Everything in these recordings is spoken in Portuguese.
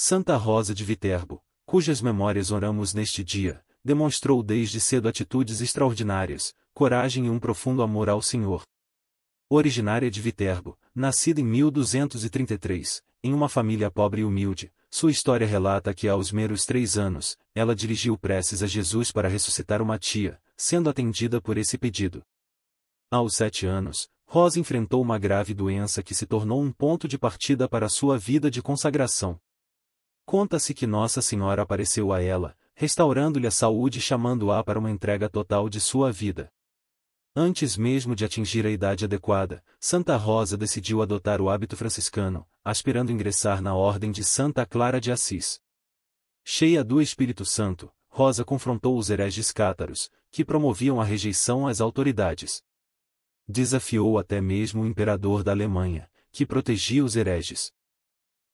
Santa Rosa de Viterbo, cujas memórias oramos neste dia, demonstrou desde cedo atitudes extraordinárias, coragem e um profundo amor ao Senhor. Originária de Viterbo, nascida em 1233, em uma família pobre e humilde, sua história relata que aos meros três anos, ela dirigiu preces a Jesus para ressuscitar uma tia, sendo atendida por esse pedido. Aos sete anos, Rosa enfrentou uma grave doença que se tornou um ponto de partida para sua vida de consagração. Conta-se que Nossa Senhora apareceu a ela, restaurando-lhe a saúde e chamando-a para uma entrega total de sua vida. Antes mesmo de atingir a idade adequada, Santa Rosa decidiu adotar o hábito franciscano, aspirando ingressar na Ordem de Santa Clara de Assis. Cheia do Espírito Santo, Rosa confrontou os hereges cátaros, que promoviam a rejeição às autoridades. Desafiou até mesmo o imperador da Alemanha, que protegia os hereges.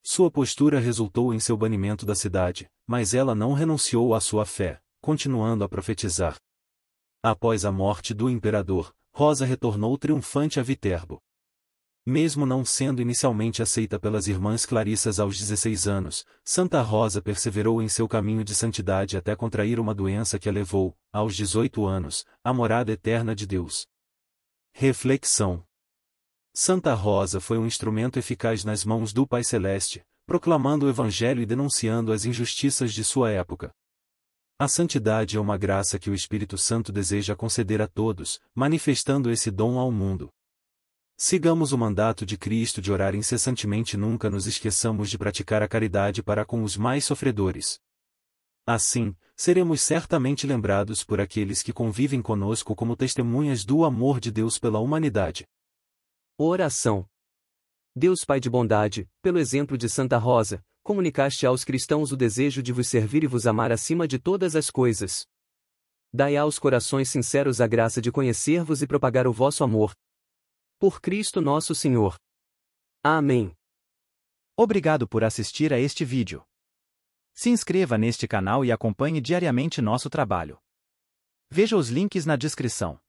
Sua postura resultou em seu banimento da cidade, mas ela não renunciou à sua fé, continuando a profetizar. Após a morte do imperador, Rosa retornou triunfante a Viterbo. Mesmo não sendo inicialmente aceita pelas irmãs Clarissas aos 16 anos, Santa Rosa perseverou em seu caminho de santidade até contrair uma doença que a levou, aos 18 anos, à morada eterna de Deus. Reflexão Santa Rosa foi um instrumento eficaz nas mãos do Pai Celeste, proclamando o Evangelho e denunciando as injustiças de sua época. A santidade é uma graça que o Espírito Santo deseja conceder a todos, manifestando esse dom ao mundo. Sigamos o mandato de Cristo de orar incessantemente e nunca nos esqueçamos de praticar a caridade para com os mais sofredores. Assim, seremos certamente lembrados por aqueles que convivem conosco como testemunhas do amor de Deus pela humanidade. Oração. Deus Pai de bondade, pelo exemplo de Santa Rosa, comunicaste aos cristãos o desejo de vos servir e vos amar acima de todas as coisas. Dai aos corações sinceros a graça de conhecer-vos e propagar o vosso amor. Por Cristo nosso Senhor. Amém. Obrigado por assistir a este vídeo. Se inscreva neste canal e acompanhe diariamente nosso trabalho. Veja os links na descrição.